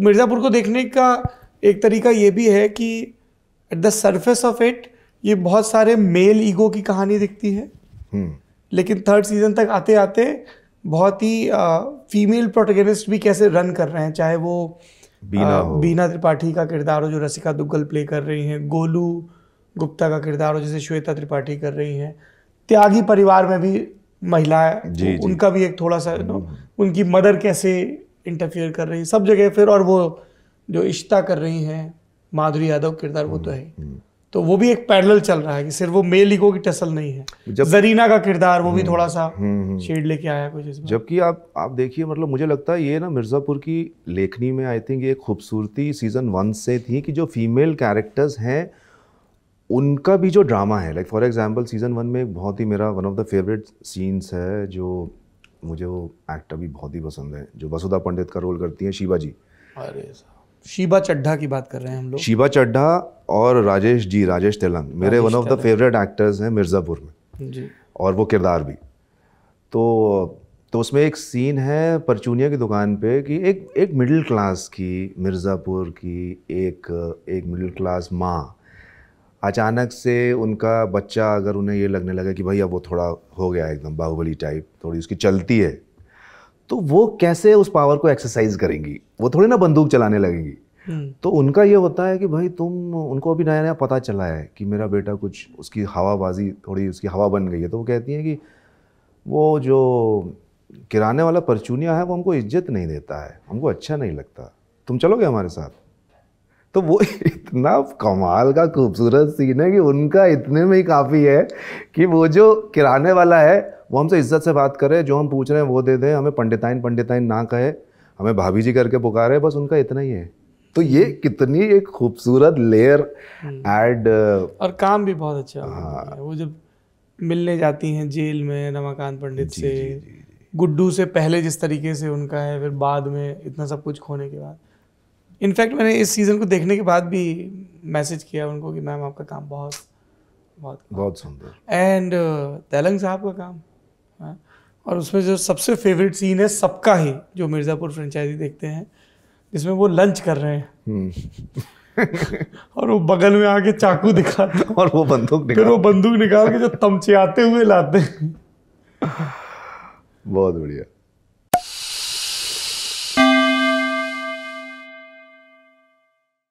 मिर्ज़ापुर को देखने का एक तरीका ये भी है कि at the surface of it ये बहुत सारे मेल ईगो की कहानी दिखती है हम्म। लेकिन थर्ड सीजन तक आते आते बहुत ही फीमेल प्रोटेगनिस्ट भी कैसे रन कर रहे हैं चाहे वो बीना, आ, बीना त्रिपाठी का किरदार हो जो रसिका दुग्गल प्ले कर रही हैं गोलू गुप्ता का किरदार हो जैसे श्वेता त्रिपाठी कर रही हैं त्यागी परिवार में भी महिलाएं उनका भी एक थोड़ा सा हम्म। उनकी मदर कैसे इंटरफेयर कर रही सब जगह फिर और वो जो इश्ता कर रही हैं माधुरी यादव किरदार वो तो है हम्म, हम्म। तो वो भी एक पैरेलल चल रहा है कि सिर्फ वो मेल ईगो की टसल नहीं है जरीना का किरदार वो भी हम्म, थोड़ा सा शेड लेके आया कुछ इसमें जबकि आप आप देखिए मतलब मुझे लगता है ये ना मिर्ज़ापुर की लेखनी में आई थिंक ये खूबसूरती सीज़न वन से थी कि जो फीमेल कैरेक्टर्स हैं उनका भी जो ड्रामा है like for example season one में बहुत ही मेरा one of the favourite scenes है जो मुझे वो एक्टर भी बहुत ही पसंद है जो वसुधा पंडित का रोल करती है शिवा जी अरे शिवा चड्ढा की बात कर रहे हैं हम लोग शिवा चड्ढा और राजेश जी राजेश तेलंग मेरे one of the favourite actors हैं मिर्ज़ापुर में जी और वो किरदार भी तो तो उसमें एक सीन है परचूनिया की दुकान पे कि एक एक मिडिल क्लास की मिर्ज़ापुर की एक एक मिडिल क्लास माँ अचानक से उनका बच्चा अगर उन्हें ये लगने लगा कि भाई अब वो थोड़ा हो गया एकदम बाहुबली टाइप थोड़ी उसकी चलती है तो वो कैसे उस पावर को एक्सरसाइज करेंगी वो थोड़ी ना बंदूक चलाने लगेंगी हम्म। तो उनका ये होता है कि भाई तुम उनको अभी नया नया पता चला है कि मेरा बेटा कुछ उसकी हवाबाजी थोड़ी उसकी हवा बन गई है तो वो कहती हैं कि वो जो किराने वाला परचूनिया है वो हमको इज्जत नहीं देता है हमको अच्छा नहीं लगता तुम चलोगे हमारे साथ तो वो इतना कमाल का खूबसूरत सीन है कि उनका इतने में ही काफ़ी है कि वो जो किराने वाला है वो हमसे इज्जत से बात करे जो हम पूछ रहे हैं वो दे दें हमें पंडिताइन पंडिताइन ना कहे हमें भाभी जी करके पुकारे बस उनका इतना ही है तो ये हम्म। कितनी एक खूबसूरत लेयर एड हम्म। और काम भी बहुत अच्छा हाँ वो जब मिलने जाती हैं जेल में रमाकांत पंडित जी, से गुड्डू से पहले जिस तरीके से उनका है फिर बाद में इतना सब कुछ खोने के बाद इनफैक्ट मैंने इस सीज़न को देखने के बाद भी मैसेज किया उनको कि मैम आपका काम बहुत बहुत बहुत सुंदर एंड uh, तेलंग साहब का काम हाँ। और उसमें जो सबसे फेवरेट सीन है सबका ही जो मिर्ज़ापुर फ्रेंचाइजी देखते हैं जिसमें वो लंच कर रहे हैं हम्म। और वो बगल में आके चाकू दिखा और वो बंदूक निकाल फिर वो बंदूक निकाल के जो तमचे आते हुए लाते हैं बहुत बढ़िया